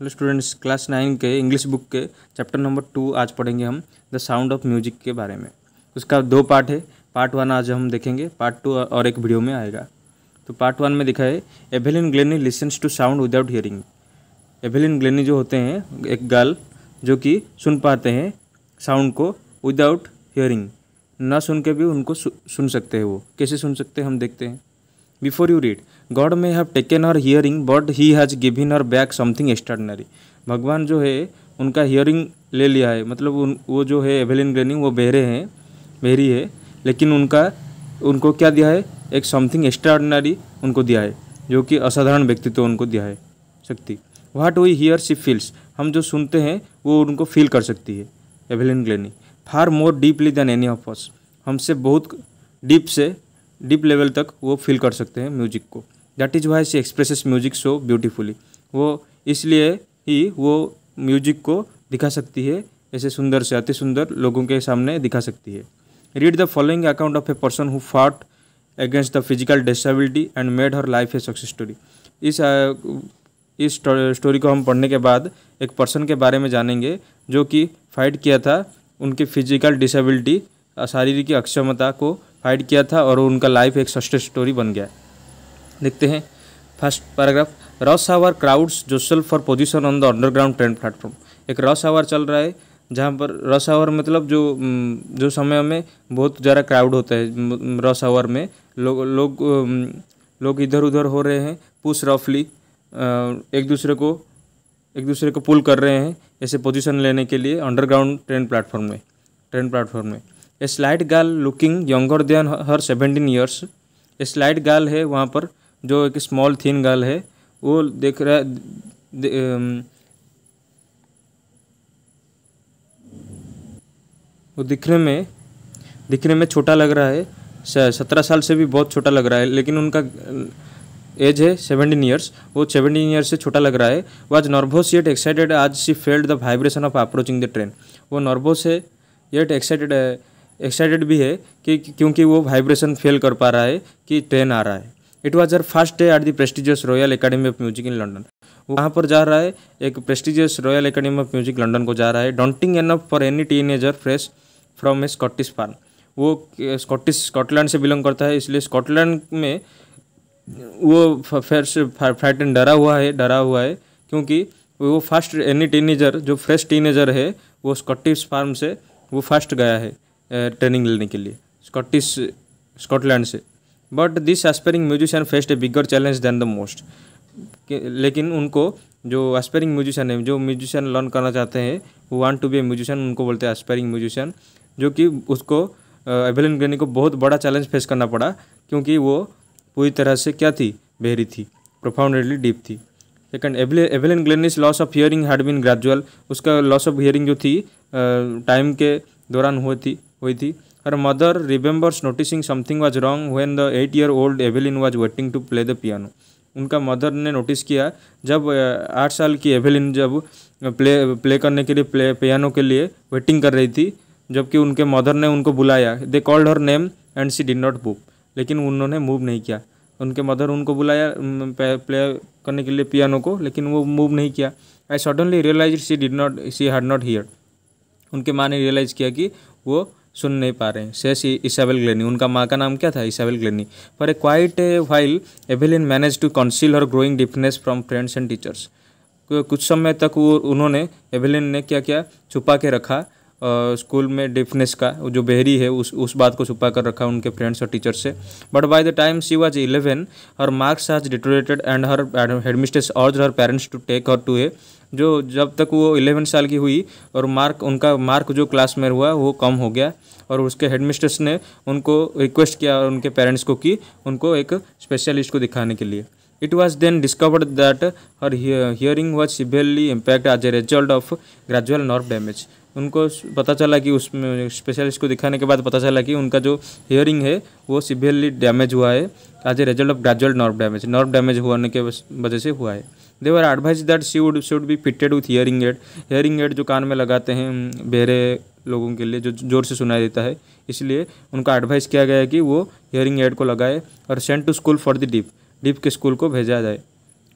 Hello students class nine के English book के chapter number two आज पढ़ेंगे हम द साउंड ऑफ म्यूजिक के बारे में उसका दो पार्ट है पार्ट वन आज हम देखेंगे पार्ट टू और एक वीडियो में आएगा तो पार्ट वन में देखा है Evelyn Glennie listens to sound without hearing Evelyn Glennie जो होते हैं एक गर्ल जो कि सुन पाते हैं साउंड को विदाउट हियरिंग ना सुन के भी उनको सु, सुन सकते हैं वो कैसे सुन सकते हैं हम देखते हैं before you read God may have taken her hearing but he has given her back something extraordinary. भगवान जो है उनका हियरिंग ले लिया है मतलब उन वो जो है एवेलिन ग्लेनिंग वो बहरे हैं बहरी है लेकिन उनका उनको क्या दिया है एक समथिंग एक्स्ट्राऑर्डनरी उनको दिया है जो कि असाधारण व्यक्तित्व उनको दिया है शक्ति what we hear she feels हम जो सुनते हैं वो उनको फील कर सकती है Evelyn Glennie far more deeply than any of us हमसे बहुत डीप से डीप लेवल तक वो फील कर सकते हैं म्यूजिक को that is why she expresses music so beautifully वो इसलिए ही वो म्यूजिक को दिखा सकती है ऐसे सुंदर से अति सुंदर लोगों के सामने दिखा सकती है read the following account of a person who fought against the physical disability and made her life a success story इस इस स्टोरी को हम पढ़ने के बाद एक पर्सन के बारे में जानेंगे जो कि फाइट किया था उनके फिजिकल डिसेबिलिटी शारीरिक अक्षमता को फाइट किया था और उनका लाइफ एक सक्सेस स्टोरी बन गया देखते हैं first paragraph rush hour crowds self for position on the underground train platform एक रस आवर चल रहा है जहाँ पर रस आवर मतलब जो जो समय में बहुत ज़्यादा क्राउड होता है रस आवर में लोग लोग लोग इधर उधर हो रहे हैं पुश रफली एक दूसरे को एक दूसरे को पुल कर रहे हैं ऐसे पोजीशन लेने के लिए अंडरग्राउंड ट्रेन प्लेटफॉर्म में ट्रेन प्लेटफॉर्म में a slight girl looking younger than her seventeen years a slight girl है वहाँ पर जो एक स्मॉल थीन गर्ल है वो देख रहा है दे, um, वो दिखने में दिखने में छोटा लग रहा है सत्रह साल से भी बहुत छोटा लग रहा है लेकिन उनका एज uh, है सेवेंटीन ईयर्स वो सेवेंटीन ईयर्स से छोटा लग रहा है वो आज nervous yet excited as she felt the vibration of approaching the train वो नर्वस है येट एक्साइटेड एक्साइटेड भी है कि क्योंकि वो वाइब्रेशन फेल कर पा रहा है कि ट्रेन आ रहा है it was her first day at the prestigious Royal Academy of Music in London वहाँ पर जा रहा है एक prestigious Royal Academy of Music London को जा रहा है daunting enough for any teenager fresh from a Scottish farm वो स्कॉटिश eh, स्कॉटलैंड से बिलोंग करता है इसलिए स्कॉटलैंड में वो फिर फ्राइटन डरा हुआ है डरा हुआ है क्योंकि वो फर्स्ट एनी टीनेजर जो फ्रेश टीनेजर है वो स्कॉटिश फार्म से वो फर्स्ट गया है ट्रेनिंग लेने के लिए स्कॉटिश स्कॉटलैंड से but this aspiring musician faced a bigger challenge than the most लेकिन उनको जो एस्पायरिंग म्यूजिशियन है जो म्यूजिशियन लर्न करना चाहते हैं वो want to be a musician उनको बोलते हैं एस्पायरिंग म्यूजिशियन जो कि उसको एवेलिन ग्रेनी को बहुत बड़ा चैलेंज फेस करना पड़ा क्योंकि वो पूरी तरह से क्या थी बेहरी थी प्रोफाउंडली डीप थी second Evelyn Glennie's loss of hearing had been gradual उसका लॉस ऑफ हियरिंग जो थी टाइम के दौरान हुई थी हुई थी her mother remembers noticing something was wrong when the eight year old Evelyn was waiting to play the piano उनका मदर ने नोटिस किया जब आठ साल की एवेलिन जब प्ले प्ले करने के लिए प्ले पियानो के लिए वेटिंग कर रही थी जबकि उनके मदर ने उनको बुलाया they called her name and she did not move लेकिन उन्होंने मूव नहीं किया उनके मदर उनको बुलाया प्ले करने के लिए पियानो को लेकिन वो मूव नहीं किया I suddenly realise she did not she had not hear उनके माँ ने रियलाइज़ किया कि वो सुन नहीं पा रहे हैं शेष इसाबेल ग्लेनी उनका माँ का नाम क्या था इसाबेल ग्लेनी पर a quite a while Evelyn manage to conceal her growing deafness from friends and teachers कुछ समय तक वो उन्होंने एवेलिन ने क्या क्या छुपा के रखा स्कूल में डिफनेस का जो बेहरी है उस उस बात को छुपा कर रखा उनके फ्रेंड्स और टीचर्स से but by the time she was eleven her marks has deteriorated and her headmistress urged her parents to take her to a जो जब तक वो इलेवन साल की हुई और मार्क उनका मार्क जो क्लास में हुआ वो कम हो गया और उसके हेड ने उनको रिक्वेस्ट किया और उनके पेरेंट्स को कि उनको एक स्पेशलिस्ट को दिखाने के लिए it was then discovered that her hearing was severely impact as a result of gradual nerve damage उनको पता चला कि उसमें स्पेशलिस्ट को दिखाने के बाद पता चला कि उनका जो हियरिंग है वो सिवियरली डैमेज हुआ है as a result of gradual nerve damage nerve damage होने के वजह से हुआ है they were advised that she would should be fitted with hearing aid hearing aid जो कान में लगाते हैं बेहरे लोगों के लिए जो जोर से सुनाई देता है इसलिए उनका एडवाइस किया गया है कि वो हियरिंग एड को लगाए और send to school for the deaf deaf के स्कूल को भेजा जाए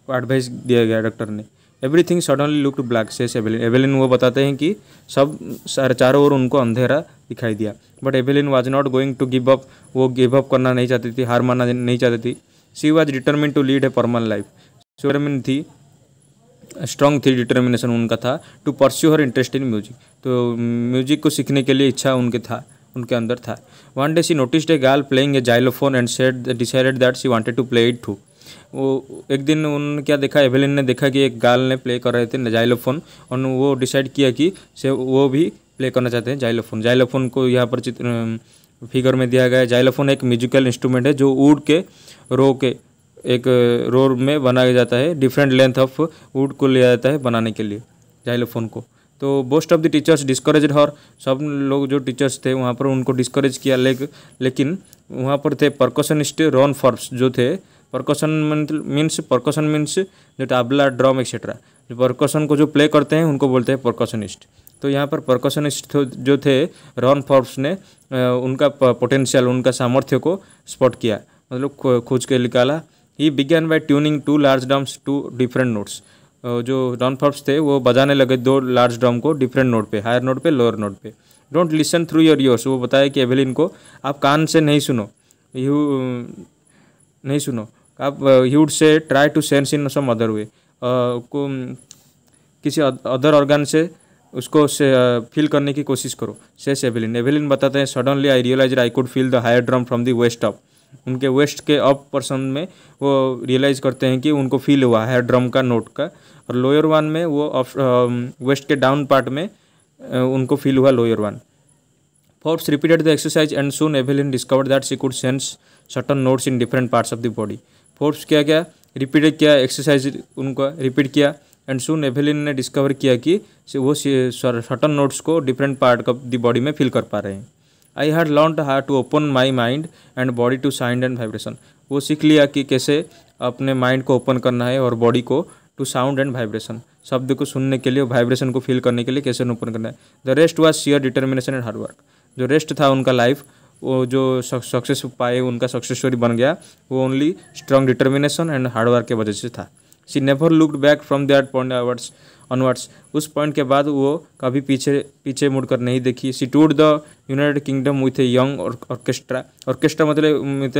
वो एडवाइस दिया गया डॉक्टर ने everything suddenly to black says Evelyn Evelyn वो बताते हैं कि सब सारे चारों ओर उनको अंधेरा दिखाई दिया but Evelyn was not going to give up वो गिव अप करना नहीं चाहती थी हार मानना नहीं चाहती थी she was determine to lead a normal life स्वेरमिन थी स्ट्रॉन्ग थी डिटर्मिनेशन उनका था to pursue her interest in music तो म्यूजिक को सीखने के लिए इच्छा उनके था उनके अंदर था one day she noticed a girl playing a xylophone and said decided that she wanted to play it too वो एक दिन उन्होंने क्या देखा एवेलिन ने देखा कि एक गर्ल ने प्ले कर रहे थे जाइलोफोन और वो डिसाइड किया कि से वो भी प्ले करना चाहते हैं जाइलोफोन जाइलोफोन को यहाँ पर चित्र फिगर में दिया गया है जाइलोफोन एक म्यूजिकल इंस्ट्रूमेंट है जो उड़ के रो के एक रोर में बनाया जाता है डिफरेंट लेंथ ऑफ वुड को लिया जाता है बनाने के लिए जाइलोफोन को तो most of the teachers discourage her सब लोग जो टीचर्स थे वहाँ पर उनको डिस्करेज किया ले, लेकिन वहाँ पर थे परकोशनिस्ट रॉन फॉर्ब्स जो थे परकोशन मीन्स परकोशन मीन्स जो टाबला ड्रम एक्सेट्रा जो परकोशन को जो प्ले करते हैं उनको बोलते हैं परकोशनिस्ट तो यहाँ पर परकोशनिस्ट जो थे रॉन फॉर्ब्स ने उनका पोटेंशियल उनका सामर्थ्य को स्पॉट किया मतलब खोज के निकाला he began by tuning two large drums to different notes जो डॉन फॉर्ब्स थे वो बजाने लगे दो लार्ज ड्रम को डिफरेंट नोट पे हायर नोट पे लोअर नोट पे don't listen through your yours वो बताया कि एवेलिन को आप कान से नहीं सुनो यू नहीं सुनो आप would say try to sense in some other way को um, किसी अदर ऑर्गन से उसको से फील uh, करने की कोशिश करो सेस एवेलिन एवेलिन बताते हैं suddenly I realise I could feel the higher drum from the waist of उनके वेस्ट के अप पर्सन में वो रियलाइज़ करते हैं कि उनको फील हुआ है ड्रम का नोट का और लोअर वन में वो अप, वेस्ट um, के डाउन पार्ट में uh, उनको फील हुआ lower one Forbes repeated the exercise and soon Evelyn discover that she could sense certain notes in different parts of the body Forbes क्या क्या repeated किया exercise उनका repeat किया and soon Evelyn ने discover किया कि वो सटन नोट्स को different part of the body में फील कर पा रहे हैं I had learn how to open my mind and body to sound and vibration वो सीख लिया कि कैसे अपने माइंड को ओपन करना है और बॉडी को टू साउंड एंड वाइब्रेशन शब्द को सुनने के लिए वाइब्रेशन को फील करने के लिए कैसे ओपन करना है the rest was sheer determination and hard work जो रेस्ट था उनका लाइफ वो जो सक्सेस पाए उनका सक्सेस स्टोरी बन गया वो only strong determination and hard work के वजह से था she never looked back from that point awards onwards उस पॉइंट के बाद वो कभी पीछे पीछे मुड़कर नहीं देखी she tour the United Kingdom with a young orchestra orchestra मतलब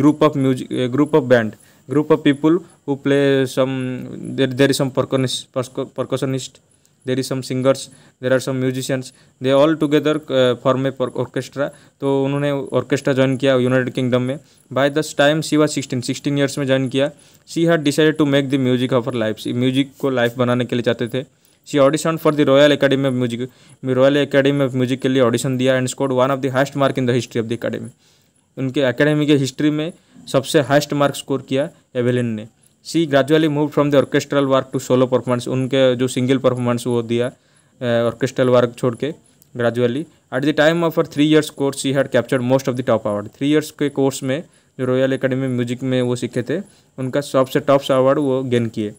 group of music group of band group of people who play some there there is some percussionist there is some singers there are some musicians they all together uh, form a orchestra तो उन्होंने orchestra join किया united kingdom में by the time she was 16 16 years में join किया she had decided to make the music of her life she music को life बनाने के लिए चाहते थे she audition for the Royal Academy of Music Royal Academy of Music के लिए audition दिया and scored one of the highest mark in the history of the academy उनके academy के history में सबसे highest mark score किया Evelyn ने she gradually move from the orchestral work to solo performance उनके जो सिंगल परफॉर्मेंस वो दिया ऑर्केस्ट्रल वर्क छोड़ के gradually at the time of her three years course she had captured most of the top award three years के course में जो royal academy music में वो सीखे थे उनका सबसे टॉप अवार्ड वो गेन किए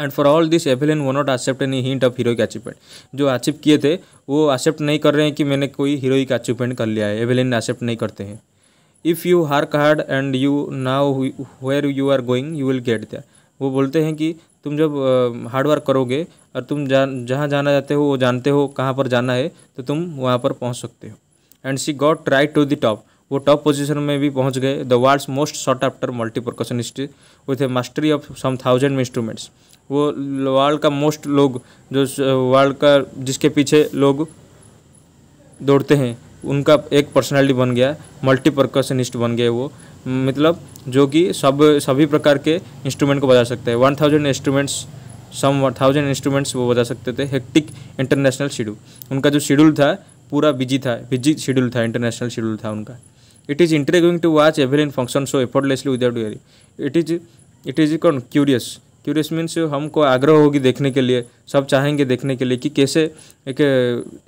and for all this Evelyn वो not accept any hint of heroic achievement जो अचीव किए थे वो एक्सेप्ट नहीं कर रहे हैं कि मैंने कोई हीरोइक अचीवमेंट कर लिया है एवेलिन एक्सेप्ट नहीं करते हैं if you work hard and you know where you are going you will get there वो बोलते हैं कि तुम जब हार्ड वर्क करोगे और तुम जान जहाँ जाना जाते हो वो जानते हो कहाँ पर जाना है तो तुम वहाँ पर पहुँच सकते हो and she got try to the top वो टॉप पोजीशन में भी पहुंच गए the world's most sought after multipercussionist with a mastery of some thousand instruments वो वर्ल्ड का मोस्ट लोग जो वर्ल्ड का जिसके पीछे लोग दौड़ते हैं उनका एक पर्सनैलिटी बन गया मल्टीपर्कशनिस्ट बन गए वो मतलब जो कि सब सभी प्रकार के इंस्ट्रूमेंट को बजा सकते हैं one thousand instruments some thousand instruments वो बजा सकते थे हेक्टिक इंटरनेशनल शेड्यूल उनका जो शेड्यूल था पूरा बिजी था बिजी शेड्यूल था इंटरनेशनल शेड्यूल था उनका it is intriguing to watch Evelyn function so effortlessly without very it is it is कौन क्यूरियस क्यूरियस मीन्स हमको आग्रह होगी देखने के लिए सब चाहेंगे देखने के लिए कि कैसे एक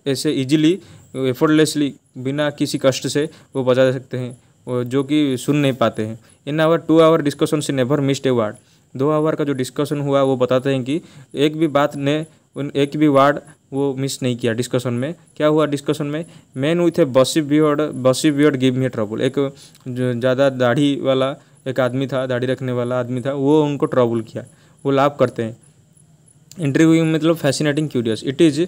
ऐसे इजीली एफर्टलेसली बिना किसी कष्ट से वो बजा सकते हैं जो कि सुन नहीं पाते हैं in hour two hour discussion she never missed a word दो आवर का जो डिस्कशन हुआ वो बताते हैं कि एक भी बात ने उन एक भी वार्ड वो मिस नहीं किया डिस्कशन में क्या हुआ डिस्कशन में मैन विथ ए बसी बियड बसी बियड गिव मी ट्रबल एक ज़्यादा दाढ़ी वाला एक आदमी था दाढ़ी रखने वाला आदमी था वो उनको ट्रबल किया वो लाभ करते हैं इंटरव्यू मतलब fascinating curious it is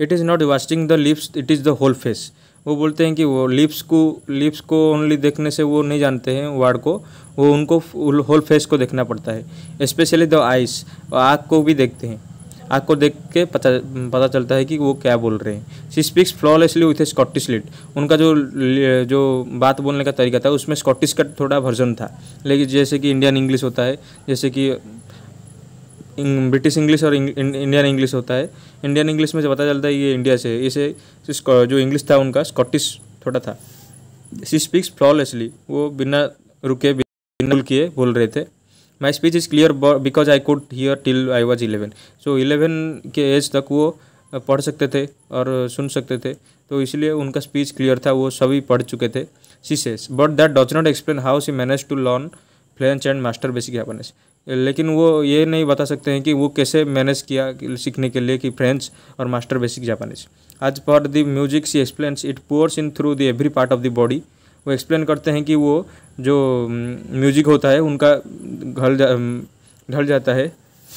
it is not watching the lips it is the whole face वो बोलते हैं कि वो लिप्स को लिप्स को ओनली देखने से वो नहीं जानते हैं वार्ड को वो उनको होल फेस को देखना पड़ता है स्पेशली द आइस आँख को भी देखते हैं आँख को देख के पता पता चलता है कि वो क्या बोल रहे हैं she speaks flawlessly with a Scottish lilt उनका जो जो बात बोलने का तरीका था उसमें स्कॉटिश का थोड़ा वर्जन था लेकिन जैसे कि इंडियन इंग्लिश होता है जैसे कि ब्रिटिश इंग्लिश और इंडियन इंग्लिश होता है इंडियन इंग्लिश में जो पता चलता है ये इंडिया से इसे जो इंग्लिश था उनका स्कॉटिश थोड़ा था शी स्पीक्स फ्लॉलेसली वो बिना रुके बिना किए बोल रहे थे my speech is clear because I could hear till I was eleven so eleven के एज तक वो पढ़ सकते थे और सुन सकते थे तो इसलिए उनका स्पीच क्लियर था वो सभी पढ़ चुके थे she says but that does not explain how she manage to learn French and master basic happiness लेकिन वो ये नहीं बता सकते हैं कि वो कैसे मैनेज किया सीखने के लिए कि फ्रेंच और master basic Japanese as for the music she explains it pours in through the every part of the body वो एक्सप्लेन करते हैं कि वो जो म्यूजिक mm, होता है उनका ढल जा mm, ढल जाता है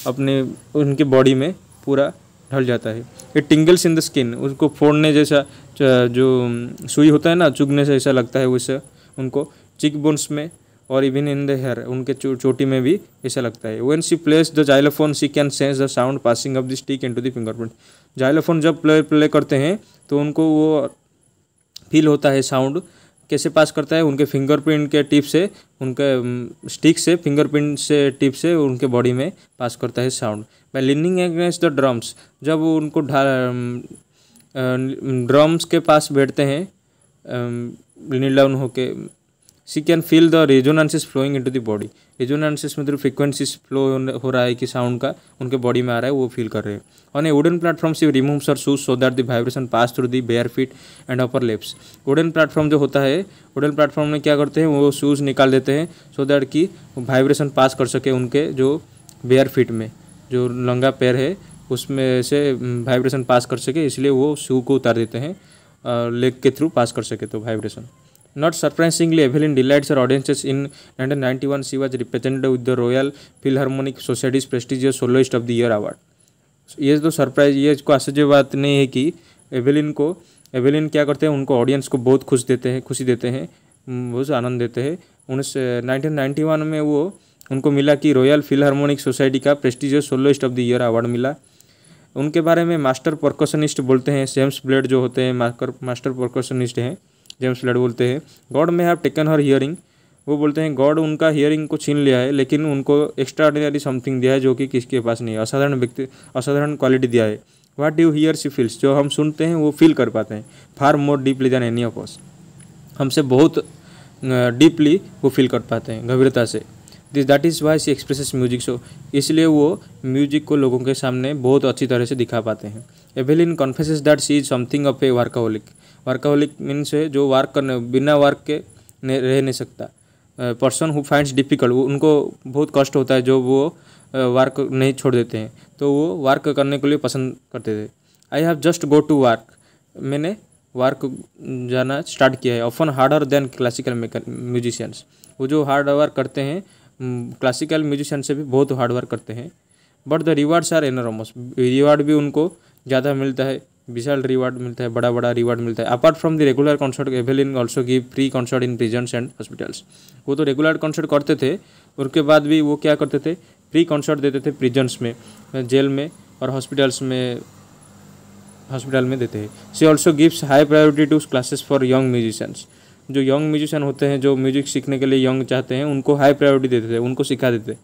अपने उनके बॉडी में पूरा ढल जाता है it tingles in the skin उसको फोड़ने जैसा जो mm, सुई होता है ना चुगने से ऐसा लगता है वैसे उनको चिक बोन्स में और इवन इन द हेयर उनके चो, चोटी में भी ऐसा लगता है when she plays the xylophone she can sense the sound passing of the stick into the fingerprint xylophone जब प्ले प्ले करते हैं तो उनको वो फील होता है साउंड कैसे पास करता है उनके फिंगरप्रिंट के टिप से उनके स्टिक से फिंगरप्रिंट से टिप से उनके बॉडी में पास करता है sound by leaning against the drums जब उनको ड्रम्स के पास बैठते हैं लीन डाउन होके she can feel the resonances flowing into the body resonances मतलब फ्रिक्वेंसी फ्लो हो रहा है कि साउंड का उनके बॉडी में आ रहा है वो फील कर रहे हैं और ए वुडन प्लेटफॉर्म से remove sir shoes so that the vibration pass through the bare feet and upper lips wooden platform जो होता है वुडन प्लेटफॉर्म में क्या करते हैं वो शूज़ निकाल देते हैं सो दैट कि वाइब्रेशन पास कर सके उनके जो बेयर फीट में जो लंगा पैर है उसमें से वाइब्रेशन पास कर सके इसलिए वो शू को उतार देते हैं लेग के थ्रू पास कर सके तो vibration Not surprisingly, Evelyn delights her audiences. In 1991, she was represented with the Royal Philharmonic Society's prestigious Soloist of the Year award. So, ये तो सरप्राइज ये इसको आश्चर्य बात नहीं है कि एवेलिन को एवेलिन क्या करते हैं उनको ऑडियंस को बहुत खुश देते हैं खुशी देते हैं बहुत आनंद देते हैं उन्नीस नाइनटीन में वो उनको मिला कि रॉयल फिलहार्मोनिक सोसाइटी का prestigious soloist of the year award मिला उनके बारे में मास्टर परकशनिस्ट बोलते हैं सेम्स ब्लेड जो होते हैं मास्टर परकशनिस्ट हैं जेम्स लड बोलते हैं गॉड में हैव टेकन हर हियरिंग वो बोलते हैं गॉड उनका हियरिंग को छीन लिया है लेकिन उनको एक्स्ट्राऑर्डिनरी समथिंग दिया है जो कि किसके पास नहीं है असाधारण व्यक्ति असाधारण क्वालिटी दिया है what you hear she feels जो हम सुनते हैं वो फील कर पाते हैं far more deeply than any of us हमसे बहुत डीपली वो फील कर पाते हैं गंभीरता से this that is why she expresses music show इसलिए वो म्यूजिक को लोगों के सामने बहुत अच्छी तरह से दिखा पाते हैं Evelyn confesses that she is something of a workaholic workaholic means है जो वर्क करने बिना वर्क के रह नहीं सकता पर्सन हु फाइंड्स डिफिकल्ट उनको बहुत कष्ट होता है जो वो वर्क नहीं छोड़ देते हैं तो वो वर्क करने के लिए पसंद करते थे I have just go to work मैंने वर्क जाना स्टार्ट किया है often harder than classical musicians वो जो हार्ड वर्क करते हैं क्लासिकल म्यूजिशियन से भी बहुत हार्ड वर्क करते हैं but the rewards are enormous reward भी उनको ज़्यादा मिलता है विशाल रिवार्ड मिलता है बड़ा बड़ा रिवार्ड मिलता है apart from the regular concert Evelyn also give free concert in prisons and hospitals वो तो रेगुलर कॉन्सर्ट करते थे उनके बाद भी वो क्या करते थे फ्री कॉन्सर्ट देते थे प्रिजेंट्स में जेल में और हॉस्पिटल्स में हॉस्पिटल में देते हैं she also gives high priority to classes for young musicians जो यंग म्यूजिशियन होते हैं जो म्यूजिक सीखने के लिए यंग चाहते हैं उनको हाई प्रायोरिटी देते थे उनको सिखा देते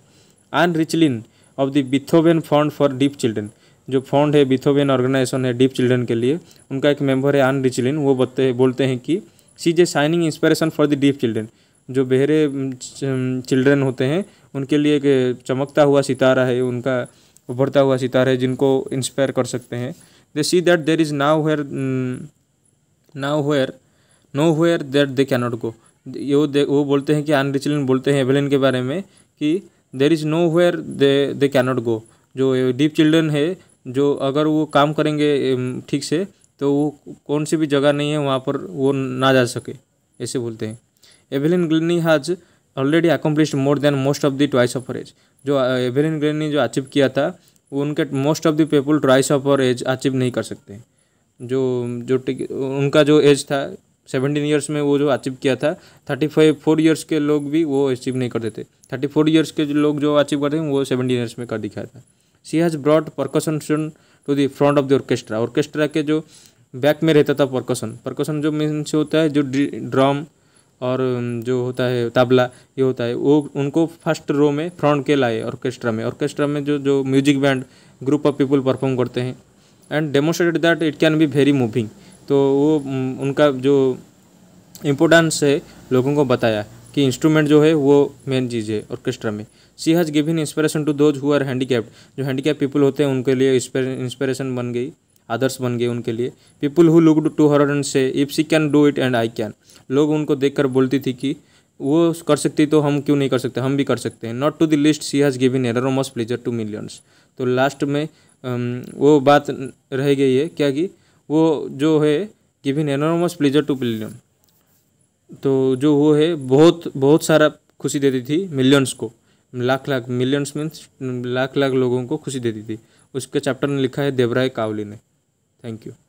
आन रिचलिन of the Beethoven fund for deaf children जो फाउंड है बिथोवेन ऑर्गेनाइजेशन है डीप चिल्ड्रन के लिए उनका एक मेंबर है आन रिचलिन वो बोलते हैं बोलते हैं कि सी जे shining inspiration for the deaf children जो बहरे चिल्ड्रन होते हैं उनके लिए एक चमकता हुआ सितारा है उनका उभरता हुआ सितारा है जिनको इंस्पायर कर सकते हैं they say that there is nowhere nowhere nowhere that they not go ये दे वो बोलते हैं कि आन रिचलिन बोलते हैं एवेलिन के बारे में कि there is nowhere they they not go जो डीप चिल्ड्रन है जो अगर वो काम करेंगे ठीक से तो वो कौन सी भी जगह नहीं है वहाँ पर वो ना जा सके ऐसे बोलते हैं Evelyn Glennie has already accomplish more than most of the twice of age जो एवेलिन ग्लिनी जो अचीव किया था वो उनके most of the people twice of और एज अचीव नहीं कर सकते जो जो उनका जो एज था सेवेंटीन ईयर्स में वो जो अचीव किया था थर्टी फाइव फोर ईयर्स के लोग भी वो अचीव नहीं करते थे थर्टी फोर ईयर्स के लोग जो अचीव करते हैं वो सेवेंटीन ईयर्स में कर दिखाया था she has brought percussion student to the front of the orchestra orchestra के जो बैक में रहता था परकशन परकशन जो मीन्स होता है जो ड्रम और um, जो होता है तबला ये होता है वो उनको फर्स्ट रो में फ्रंट के लाए ऑर्केस्ट्रा में ऑर्केस्ट्रा में जो जो music band group of people perform करते हैं and demonstrated that it can be very moving तो वो um, उनका जो इम्पोर्टेंस है लोगों को बताया कि इंस्ट्रूमेंट जो है वो मेन चीज़ है ऑर्केस्ट्रा में she has given inspiration to those who are handicapped जो हैंडीकैप पीपल होते हैं उनके लिए इंस्पिरेशन बन गई आदर्श बन गए उनके लिए people who looked to her and say if she can do it and I can लोग उनको देखकर बोलती थी कि वो कर सकती तो हम क्यों नहीं कर सकते हम भी कर सकते हैं not to the list she has given enormous pleasure to millions तो लास्ट में um, वो बात रह गई है क्या कि वो जो है given enormous pleasure to million तो जो वो है बहुत बहुत सारा खुशी देती थी मिलियंस को लाख लाख मिलियंस मीन्स लाख लाख लोगों को खुशी दे दी थी उसके चैप्टर में लिखा है देवराय कावली ने थैंक यू